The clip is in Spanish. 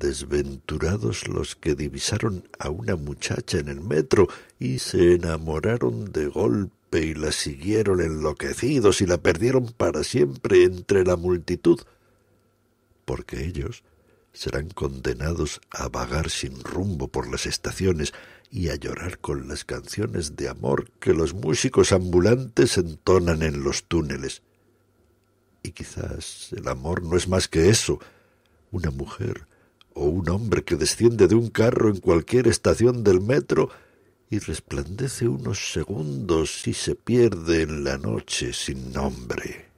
desventurados los que divisaron a una muchacha en el metro y se enamoraron de golpe y la siguieron enloquecidos y la perdieron para siempre entre la multitud, porque ellos serán condenados a vagar sin rumbo por las estaciones y a llorar con las canciones de amor que los músicos ambulantes entonan en los túneles. Y quizás el amor no es más que eso, una mujer o un hombre que desciende de un carro en cualquier estación del metro y resplandece unos segundos y se pierde en la noche sin nombre.